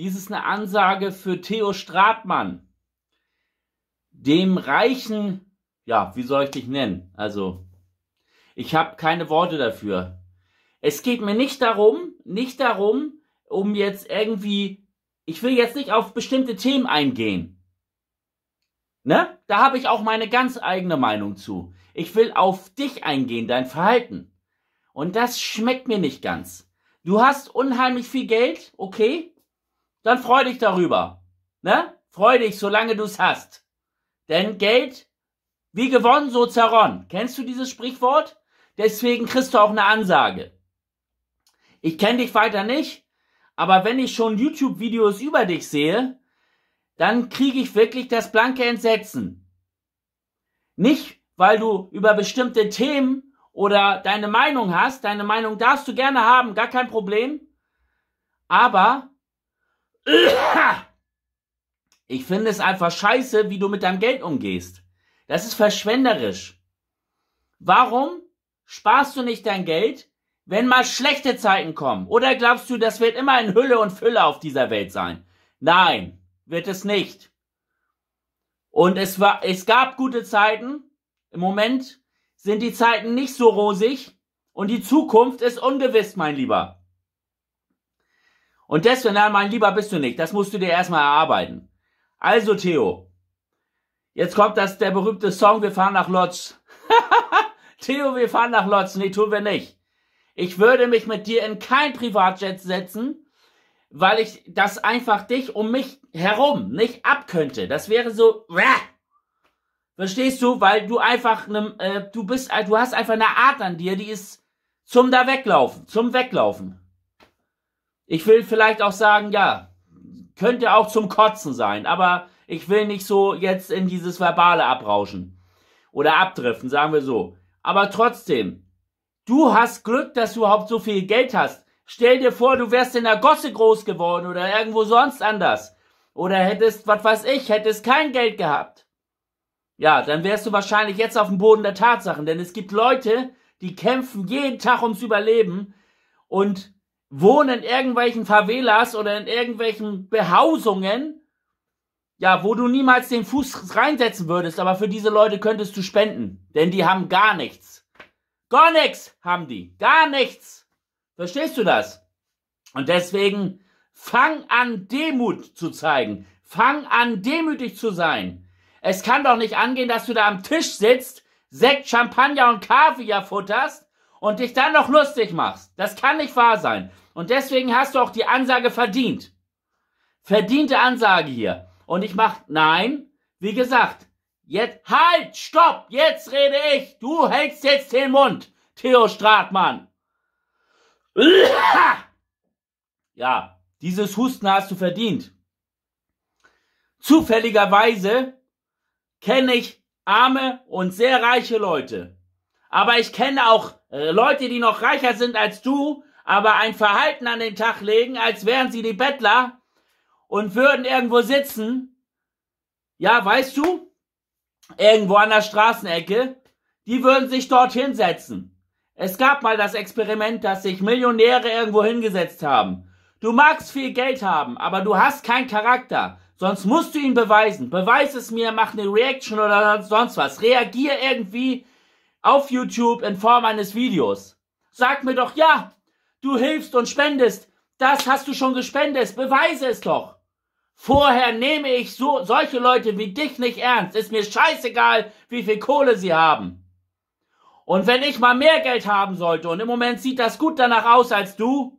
Dies ist eine Ansage für Theo Stratmann, dem reichen, ja, wie soll ich dich nennen? Also, ich habe keine Worte dafür. Es geht mir nicht darum, nicht darum, um jetzt irgendwie, ich will jetzt nicht auf bestimmte Themen eingehen. Ne? Da habe ich auch meine ganz eigene Meinung zu. Ich will auf dich eingehen, dein Verhalten. Und das schmeckt mir nicht ganz. Du hast unheimlich viel Geld, okay? dann freu dich darüber. Ne? Freu dich, solange du's hast. Denn Geld, wie gewonnen, so zerronnen. Kennst du dieses Sprichwort? Deswegen kriegst du auch eine Ansage. Ich kenne dich weiter nicht, aber wenn ich schon YouTube-Videos über dich sehe, dann kriege ich wirklich das blanke Entsetzen. Nicht, weil du über bestimmte Themen oder deine Meinung hast, deine Meinung darfst du gerne haben, gar kein Problem, aber ich finde es einfach scheiße, wie du mit deinem Geld umgehst. Das ist verschwenderisch. Warum sparst du nicht dein Geld, wenn mal schlechte Zeiten kommen? Oder glaubst du, das wird immer in Hülle und Fülle auf dieser Welt sein? Nein, wird es nicht. Und es war, es gab gute Zeiten. Im Moment sind die Zeiten nicht so rosig und die Zukunft ist ungewiss, mein Lieber. Und deswegen, nein, mein Lieber, bist du nicht. Das musst du dir erstmal erarbeiten. Also, Theo. Jetzt kommt das, der berühmte Song, wir fahren nach Lotz. Theo, wir fahren nach Lotz. Nee, tun wir nicht. Ich würde mich mit dir in kein Privatjet setzen, weil ich das einfach dich um mich herum nicht abkönnte. Das wäre so, wäh. Verstehst du? Weil du einfach ne, äh, du bist, du hast einfach eine Art an dir, die ist zum da weglaufen, zum weglaufen. Ich will vielleicht auch sagen, ja, könnte auch zum Kotzen sein, aber ich will nicht so jetzt in dieses Verbale abrauschen oder abdriften, sagen wir so. Aber trotzdem, du hast Glück, dass du überhaupt so viel Geld hast. Stell dir vor, du wärst in der Gosse groß geworden oder irgendwo sonst anders. Oder hättest, was weiß ich, hättest kein Geld gehabt. Ja, dann wärst du wahrscheinlich jetzt auf dem Boden der Tatsachen, denn es gibt Leute, die kämpfen jeden Tag ums Überleben und wohnen in irgendwelchen Favelas oder in irgendwelchen Behausungen, ja, wo du niemals den Fuß reinsetzen würdest, aber für diese Leute könntest du spenden, denn die haben gar nichts. Gar nichts haben die, gar nichts. Verstehst du das? Und deswegen fang an, Demut zu zeigen. Fang an, demütig zu sein. Es kann doch nicht angehen, dass du da am Tisch sitzt, Sekt, Champagner und Kaviar futterst und dich dann noch lustig machst. Das kann nicht wahr sein. Und deswegen hast du auch die Ansage verdient. Verdiente Ansage hier. Und ich mach, nein, wie gesagt, jetzt, halt, stopp, jetzt rede ich. Du hältst jetzt den Mund, Theo Stratmann. Ja, dieses Husten hast du verdient. Zufälligerweise kenne ich arme und sehr reiche Leute, aber ich kenne auch äh, Leute, die noch reicher sind als du, aber ein Verhalten an den Tag legen, als wären sie die Bettler und würden irgendwo sitzen. Ja, weißt du? Irgendwo an der Straßenecke. Die würden sich dort hinsetzen. Es gab mal das Experiment, dass sich Millionäre irgendwo hingesetzt haben. Du magst viel Geld haben, aber du hast keinen Charakter. Sonst musst du ihn beweisen. Beweis es mir, mach eine Reaction oder sonst was. Reagier irgendwie auf YouTube in Form eines Videos. Sag mir doch, ja, du hilfst und spendest. Das hast du schon gespendet. Beweise es doch. Vorher nehme ich so, solche Leute wie dich nicht ernst. Ist mir scheißegal, wie viel Kohle sie haben. Und wenn ich mal mehr Geld haben sollte und im Moment sieht das gut danach aus als du,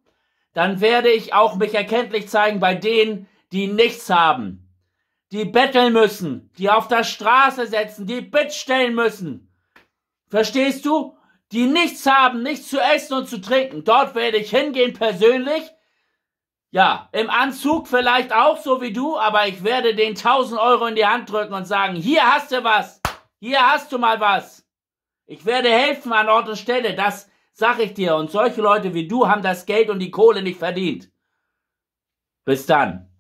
dann werde ich auch mich erkenntlich zeigen bei denen, die nichts haben, die betteln müssen, die auf der Straße setzen, die Bittstellen müssen, Verstehst du? Die nichts haben, nichts zu essen und zu trinken. Dort werde ich hingehen persönlich. Ja, im Anzug vielleicht auch, so wie du, aber ich werde den 1000 Euro in die Hand drücken und sagen, hier hast du was. Hier hast du mal was. Ich werde helfen an Ort und Stelle. Das sag ich dir. Und solche Leute wie du haben das Geld und die Kohle nicht verdient. Bis dann.